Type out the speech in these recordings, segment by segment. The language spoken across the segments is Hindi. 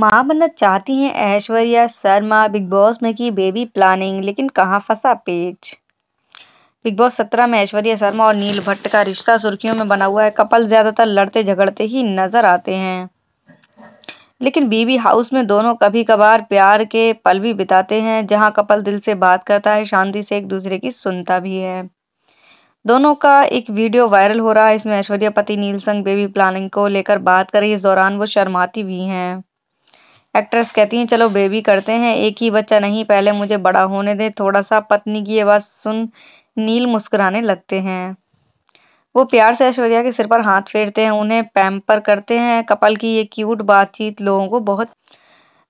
मां बनना चाहती हैं ऐश्वर्या शर्मा बिग बॉस में की बेबी प्लानिंग लेकिन कहां फंसा पेच बिग बॉस सत्रह में ऐश्वर्या शर्मा और नील भट्ट का रिश्ता सुर्खियों में बना हुआ है कपल ज्यादातर लड़ते झगड़ते ही नजर आते हैं लेकिन बीबी हाउस में दोनों कभी कभार प्यार के पल भी बिताते हैं जहां कपल दिल से बात करता है शांति से एक दूसरे की सुनता भी है दोनों का एक वीडियो वायरल हो रहा है इसमें ऐश्वर्या पति नील संग बेबी प्लानिंग को लेकर बात कर रही है इस दौरान वो शर्माती भी हैं एक्ट्रेस कहती हैं चलो बेबी करते हैं एक ही बच्चा नहीं पहले मुझे बड़ा होने दें थोड़ा सा पत्नी की आवाज़ सुन नील मुस्कुराने लगते हैं वो प्यार से ऐश्वर्या के सिर पर हाथ फेरते हैं उन्हें पैम्पर करते हैं कपल की ये क्यूट बातचीत लोगों को बहुत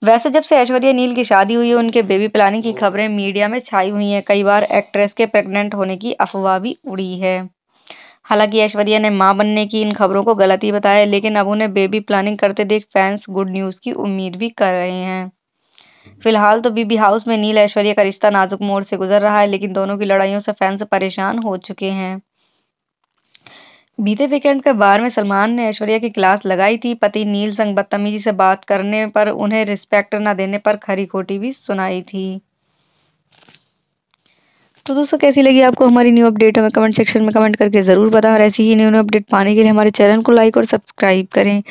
वैसे जब से ऐश्वर्या नील की शादी हुई है उनके बेबी प्लानिंग की खबरें मीडिया में छाई हुई हैं कई बार एक्ट्रेस के प्रेग्नेंट होने की अफवाह भी उड़ी है हालांकि ऐश्वर्या ने मां बनने की इन खबरों को गलत ही बताया लेकिन अब उन्हें बेबी प्लानिंग करते देख फैंस गुड न्यूज की उम्मीद भी कर रहे हैं फिलहाल तो बीबी हाउस में नील ऐश्वर्या का रिश्ता नाजुक मोड़ से गुजर रहा है लेकिन दोनों की लड़ाइयों से फैंस परेशान हो चुके हैं बीते वीकेंड के बार में सलमान ने ऐश्वर्या की क्लास लगाई थी पति नील संग बदतमीजी से बात करने पर उन्हें रिस्पेक्ट न देने पर खरी खोटी भी सुनाई थी तो दोस्तों कैसी लगी आपको हमारी न्यू अपडेट हमें कमेंट सेक्शन में कमेंट करके ज़रूर बताएं और ऐसी ही न्यू न्यू अपडेट पाने के लिए हमारे चैनल को लाइक और सब्सक्राइब करें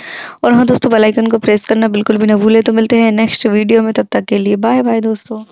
और हाँ दोस्तों बेल आइकन को प्रेस करना बिल्कुल भी ना भूलें तो मिलते हैं नेक्स्ट वीडियो में तब तक के लिए बाय बाय दोस्तों